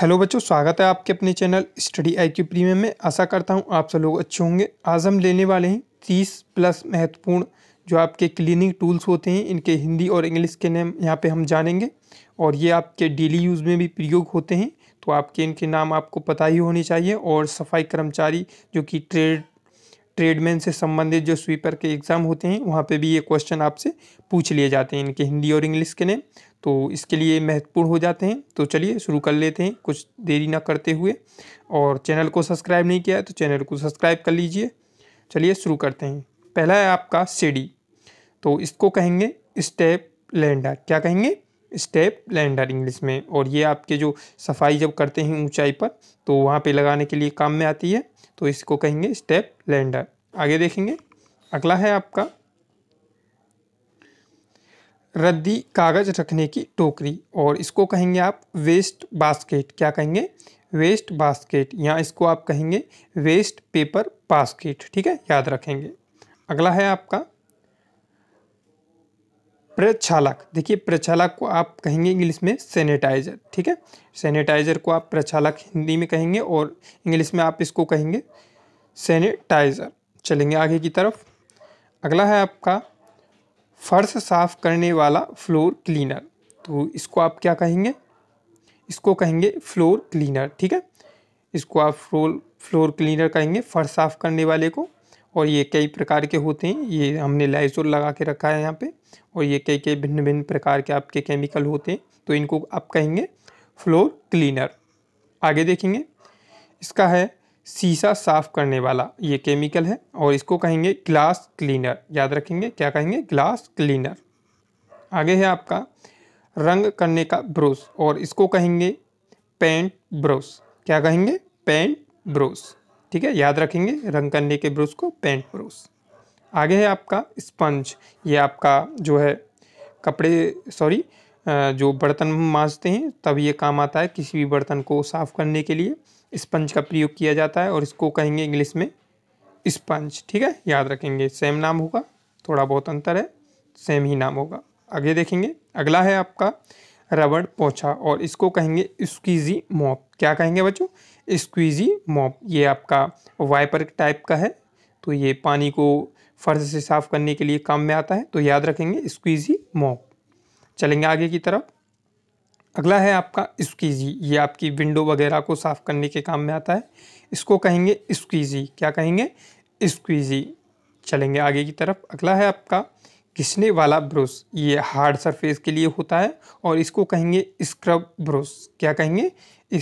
hello बच्चों स्वागत है आपके अपने channel Study I Q premium में आशा करता हूं आप सब लोग अच्छे होंगे आज हम लेने वाले हैं तीस प्लस महत्वपूर्ण जो आपके क्लीनिंग टूल्स होते हैं इनके हिंदी और इंग्लिश के नाम यहां पे हम जानेंगे और ये आपके डेली यूज़ में भी प्रयोग होते हैं तो आपके इनके नाम आपको पता ही होने चाहिए और सफाई कर्मचारी जो कि ट्रेड ट्रेडमैन से संबंधित जो स्वीपर के एग्ज़ाम होते हैं वहाँ पे भी ये क्वेश्चन आपसे पूछ लिए जाते हैं इनके हिंदी और इंग्लिश के नेम तो इसके लिए महत्वपूर्ण हो जाते हैं तो चलिए शुरू कर लेते हैं कुछ देरी ना करते हुए और चैनल को सब्सक्राइब नहीं किया है तो चैनल को सब्सक्राइब कर लीजिए चलिए शुरू करते हैं पहला है आपका सीडी तो इसको कहेंगे स्टेप लैंडर क्या कहेंगे स्टेप लैंडर इंग्लिश में और ये आपके जो सफाई जब करते हैं ऊंचाई पर तो वहाँ पे लगाने के लिए काम में आती है तो इसको कहेंगे स्टेप लैंडर आगे देखेंगे अगला है आपका रद्दी कागज रखने की टोकरी और इसको कहेंगे आप वेस्ट बास्केट क्या कहेंगे वेस्ट बास्केट या इसको आप कहेंगे वेस्ट पेपर बास्केट ठीक है याद रखेंगे अगला है आपका प्रक्षालक देखिए प्रक्षालक को आप कहेंगे इंग्लिश में सैनिटाइजर ठीक है सैनिटाइजर को आप प्रक्षालक हिंदी में कहेंगे और इंग्लिश में आप इसको कहेंगे सैनिटाइजर चलेंगे आगे की तरफ अगला है आपका फर्श साफ करने वाला फ्लोर क्लीनर तो इसको आप क्या कहेंगे इसको कहेंगे फ्लोर क्लीनर ठीक है इसको आप फ्लोर फ्लोर क्लीनर कहेंगे फर्श साफ करने वाले को और ये कई प्रकार के होते हैं ये हमने लाइजोल लगा के रखा है यहाँ पे और ये कई कई भिन्न भिन्न प्रकार के आपके केमिकल होते हैं तो इनको आप कहेंगे फ्लोर क्लीनर आगे देखेंगे इसका है शीशा साफ करने वाला ये केमिकल है और इसको कहेंगे ग्लास क्लीनर याद रखेंगे क्या कहेंगे ग्लास क्लीनर आगे है आपका रंग करने का ब्रश और इसको कहेंगे पेंट ब्रश क्या कहेंगे पेंट ब्रश ठीक है याद रखेंगे रंग करने के ब्रश को पेंट ब्रश आगे है आपका स्पंज ये आपका जो है कपड़े सॉरी जो बर्तन हम मांजते हैं तब ये काम आता है किसी भी बर्तन को साफ़ करने के लिए स्पंज का प्रयोग किया जाता है और इसको कहेंगे इंग्लिश में स्पंज ठीक है याद रखेंगे सेम नाम होगा थोड़ा बहुत अंतर है सेम ही नाम होगा आगे देखेंगे अगला है आपका रबड़ पोछा और इसको कहेंगे स्कीजी मॉप क्या कहेंगे बच्चों स्क्वीजी मॉप ये आपका वाइपर टाइप का है तो ये पानी को फर्श से साफ़ करने के लिए काम में आता है तो याद रखेंगे स्क्वीजी मॉप चलेंगे आगे की तरफ अगला है आपका स्क्वीजी ये आपकी विंडो वगैरह को साफ़ करने के काम में आता है इसको कहेंगे स्क्वीजी क्या कहेंगे स्क्वीजी चलेंगे आगे की तरफ अगला है आपका घिसने वाला ब्रश ये हार्ड सरफेस के लिए होता है और इसको कहेंगे स्क्रब ब्रश क्या कहेंगे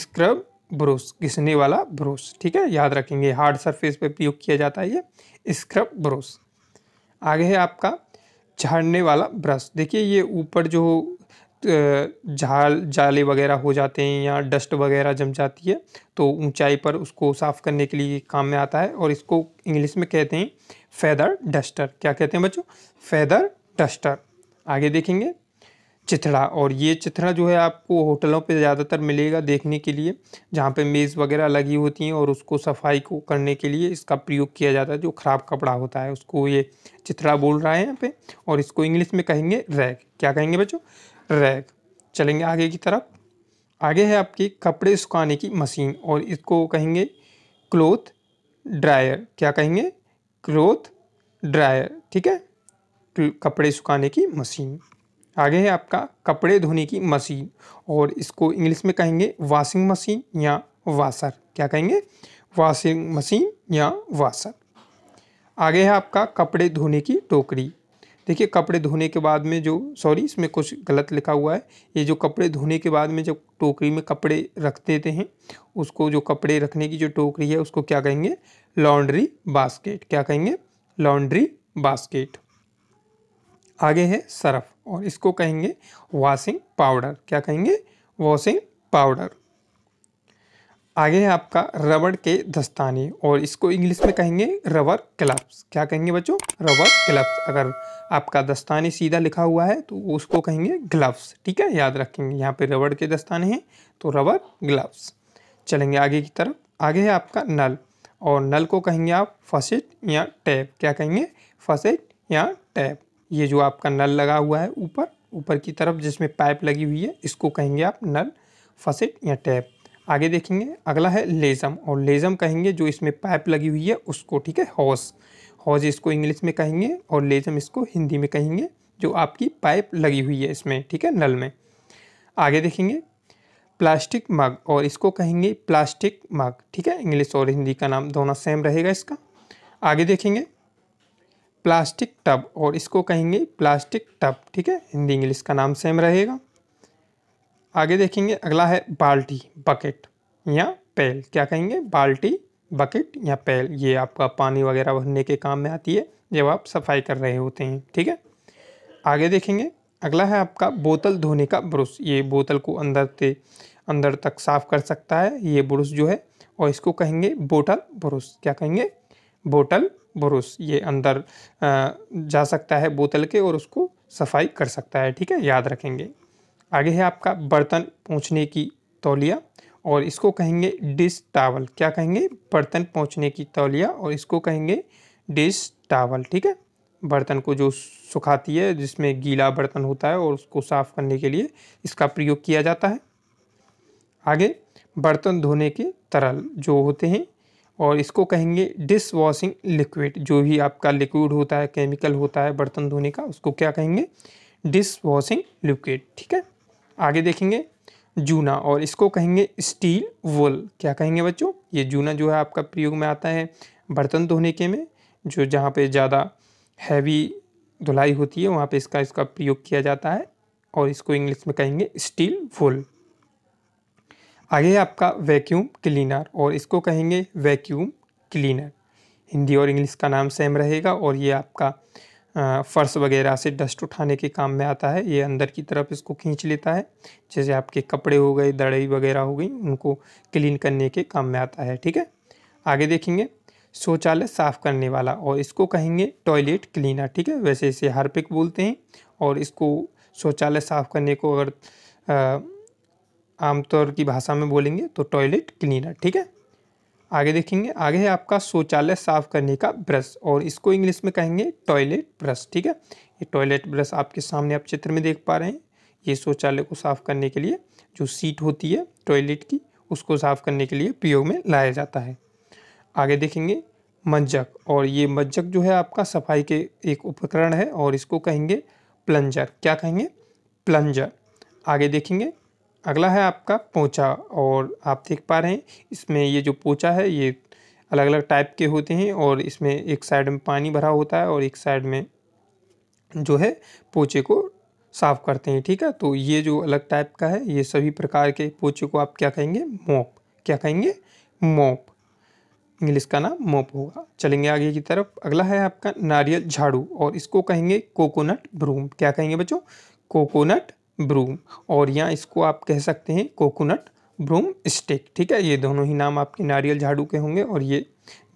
स्क्रब ब्रोस घिसने वाला ब्रोस ठीक है याद रखेंगे हार्ड सरफेस पे प्रयोग किया जाता है ये स्क्रब ब्रोस आगे है आपका झाड़ने वाला ब्रश देखिए ये ऊपर जो झाल जाले वगैरह हो जाते हैं या डस्ट वगैरह जम जाती है तो ऊंचाई पर उसको साफ़ करने के लिए काम में आता है और इसको इंग्लिश में कहते हैं फैदर डस्टर क्या कहते हैं बच्चों फेदर डस्टर आगे देखेंगे चिथड़ा और ये चिथड़ा जो है आपको होटलों पे ज़्यादातर मिलेगा देखने के लिए जहाँ पे मेज़ वगैरह लगी होती हैं और उसको सफाई को करने के लिए इसका प्रयोग किया जाता है जो ख़राब कपड़ा होता है उसको ये चिथड़ा बोल रहा है यहाँ पे और इसको इंग्लिश में कहेंगे रैग क्या कहेंगे बच्चों रैग चलेंगे आगे की तरफ आगे है आपकी कपड़े सुखाने की मशीन और इसको कहेंगे क्लोथ ड्रायर क्या कहेंगे क्लोथ ड्रायर ठीक है कपड़े सुखाने की मशीन आगे है आपका कपड़े धोने की मशीन और इसको इंग्लिश में कहेंगे वॉशिंग मशीन या वाशर क्या कहेंगे वॉशिंग मशीन या वाशर आगे है आपका कपड़े धोने की टोकरी देखिए कपड़े धोने के बाद में जो सॉरी इसमें कुछ गलत लिखा हुआ है ये जो कपड़े धोने के बाद में जब टोकरी में कपड़े रख देते हैं उसको जो कपड़े रखने की जो टोकरी है उसको क्या कहेंगे लॉन्ड्री बास्केट क्या कहेंगे लॉन्ड्री बास्केट आगे है सरफ और इसको कहेंगे वॉशिंग पाउडर क्या कहेंगे वॉशिंग पाउडर आगे है आपका रबड़ के दस्ताने और इसको इंग्लिश में कहेंगे रबर क्लब्स क्या कहेंगे बच्चों रबर क्लब्स अगर आपका दस्ताने सीधा लिखा हुआ है तो उसको कहेंगे ग्लव्स ठीक है याद रखेंगे यहाँ पे रबड़ के दस्ताने हैं तो रबर ग्लव्स चलेंगे आगे की तरफ आगे है आपका नल और नल को कहेंगे आप फसेट या टैप क्या कहेंगे फसेट या टैप ये जो आपका नल लगा हुआ है ऊपर ऊपर की तरफ जिसमें पाइप लगी हुई है इसको कहेंगे आप नल फसेट या टैप आगे देखेंगे अगला है लेज़म और लेज़म कहेंगे जो इसमें पाइप लगी हुई है उसको ठीक है हॉस हॉज इसको इंग्लिश में कहेंगे और लेज़म इसको हिंदी में कहेंगे जो आपकी पाइप लगी हुई है इसमें ठीक है नल में आगे देखेंगे प्लास्टिक मग और इसको कहेंगे प्लास्टिक मग ठीक है इंग्लिश और हिंदी का नाम दोनों सेम रहेगा इसका आगे देखेंगे प्लास्टिक टब और इसको कहेंगे प्लास्टिक टब ठीक है हिंदी इंग्लिश का नाम सेम रहेगा आगे देखेंगे अगला है बाल्टी बकेट या पैल क्या कहेंगे बाल्टी बकेट या पैल ये आपका पानी वगैरह भरने के काम में आती है जब आप सफाई कर रहे होते हैं ठीक है आगे देखेंगे अगला है आपका बोतल धोने का ब्रुश ये बोतल को अंदर से अंदर तक साफ कर सकता है ये ब्रुश जो है और इसको कहेंगे बोटल ब्रुश क्या कहेंगे बोटल बुरुस ये अंदर जा सकता है बोतल के और उसको सफाई कर सकता है ठीक है याद रखेंगे आगे है आपका बर्तन पहुँचने की तौलिया और इसको कहेंगे डिश टावल क्या कहेंगे बर्तन पहुँचने की तौलिया और इसको कहेंगे डिश टावल ठीक है बर्तन को जो सुखाती है जिसमें गीला बर्तन होता है और उसको साफ़ करने के लिए इसका प्रयोग किया जाता है आगे बर्तन धोने के तरल जो होते हैं और इसको कहेंगे डिस वॉशिंग लिक्विड जो भी आपका लिक्विड होता है केमिकल होता है बर्तन धोने का उसको क्या कहेंगे डिस वॉशिंग लिक्विड ठीक है आगे देखेंगे जूना और इसको कहेंगे स्टील वुल क्या कहेंगे बच्चों ये जूना जो है आपका प्रयोग में आता है बर्तन धोने के में जो जहाँ पे ज़्यादा हैवी धुलाई होती है वहाँ पे इसका इसका प्रयोग किया जाता है और इसको इंग्लिश में कहेंगे स्टील वुल आगे आपका वैक्यूम क्लीनर और इसको कहेंगे वैक्यूम क्लीनर हिंदी और इंग्लिश का नाम सेम रहेगा और ये आपका फ़र्श वगैरह से डस्ट उठाने के काम में आता है ये अंदर की तरफ इसको खींच लेता है जैसे आपके कपड़े हो गए दड़ई वगैरह हो गई उनको क्लीन करने के काम में आता है ठीक है आगे देखेंगे शौचालय साफ़ करने वाला और इसको कहेंगे टॉयलेट क्लीनर ठीक है वैसे इसे हार्पिक बोलते हैं और इसको शौचालय साफ़ करने को अगर आ, आमतौर की भाषा में बोलेंगे तो टॉयलेट क्लीनर ठीक है आगे देखेंगे आगे है आपका शौचालय साफ करने का ब्रश और इसको इंग्लिश में कहेंगे टॉयलेट ब्रश ठीक है ये टॉयलेट ब्रश आपके सामने आप चित्र में देख पा रहे हैं ये शौचालय को साफ करने के लिए जो सीट होती है टॉयलेट की उसको साफ करने के लिए प्रयोग में लाया जाता है आगे देखेंगे मज्जक और ये मज्जक जो है आपका सफाई के एक उपकरण है और इसको कहेंगे प्लंजर क्या कहेंगे प्लंजर आगे देखेंगे अगला है आपका पोचा और आप देख पा रहे हैं इसमें ये जो पोचा है ये अलग अलग टाइप के होते हैं और इसमें एक साइड में पानी भरा होता है और एक साइड में जो है पोचे को साफ़ करते हैं ठीक है तो ये जो अलग टाइप का है ये सभी प्रकार के पोचे को आप क्या कहेंगे मोप क्या कहेंगे मोप इंग्लिश का नाम मोप होगा चलेंगे आगे की तरफ अगला है आपका नारियल झाड़ू और इसको कहेंगे कोकोनट ब्रूम क्या कहेंगे बच्चों कोकोनट ब्रूम और या इसको आप कह सकते हैं कोकोनट ब्रूम स्टिक ठीक है ये दोनों ही नाम आपके नारियल झाड़ू के होंगे और ये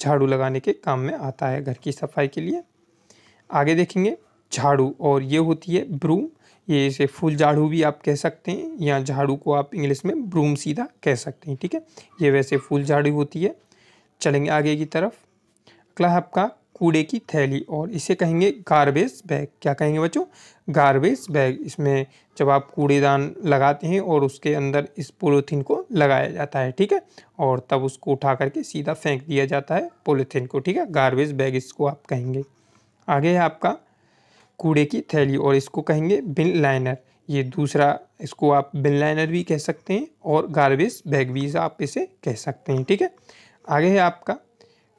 झाड़ू लगाने के काम में आता है घर की सफाई के लिए आगे देखेंगे झाड़ू और ये होती है ब्रूम ये इसे फुल झाड़ू भी आप कह सकते हैं या झाड़ू को आप इंग्लिश में ब्रूम सीधा कह सकते हैं ठीक है ये वैसे फुल झाड़ू होती है चलेंगे आगे की तरफ अगला है आपका कूड़े की थैली और इसे कहेंगे गार्बेज बैग क्या कहेंगे बच्चों गार्बेज बैग इसमें जब आप कूड़ेदान लगाते हैं और उसके अंदर इस पोलोथीन को लगाया जाता है ठीक है और तब उसको उठा करके सीधा फेंक दिया जाता है पोलोथीन को ठीक है गार्बेज बैग इसको आप कहेंगे आगे है आपका कूड़े की थैली और इसको कहेंगे बिन लाइनर ये दूसरा इसको आप बिन लाइनर भी कह सकते हैं और गार्बेज बैग भी आप इसे कह सकते हैं ठीक है आगे है आपका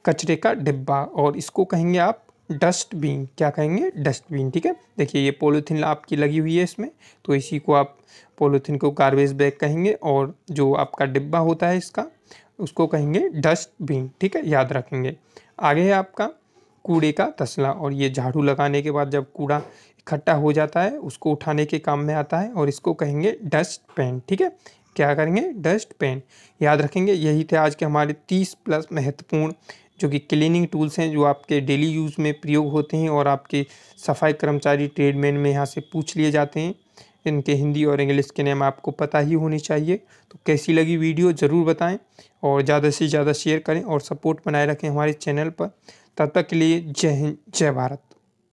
कचरे का डिब्बा और इसको कहेंगे आप डस्टबिन क्या कहेंगे डस्टबिन ठीक है देखिए ये पोलोथीन आपकी लगी हुई है इसमें तो इसी को आप पोलोथिन को गार्बेज बैग कहेंगे और जो आपका डिब्बा होता है इसका उसको कहेंगे डस्टबिन ठीक है याद रखेंगे आगे है आपका कूड़े का तसला और ये झाड़ू लगाने के बाद जब कूड़ा इकट्ठा हो जाता है उसको उठाने के काम में आता है और इसको कहेंगे डस्ट पेन ठीक है क्या करेंगे डस्ट पेन याद रखेंगे यही थे आज के हमारे तीस प्लस महत्वपूर्ण जो कि क्लीनिंग टूल्स हैं जो आपके डेली यूज़ में प्रयोग होते हैं और आपके सफाई कर्मचारी ट्रेडमैन में यहाँ से पूछ लिए जाते हैं इनके हिंदी और इंग्लिश के नेम आपको पता ही होने चाहिए तो कैसी लगी वीडियो ज़रूर बताएं और ज़्यादा से ज़्यादा शेयर करें और सपोर्ट बनाए रखें हमारे चैनल पर तब तक के लिए जय हिंद जय भारत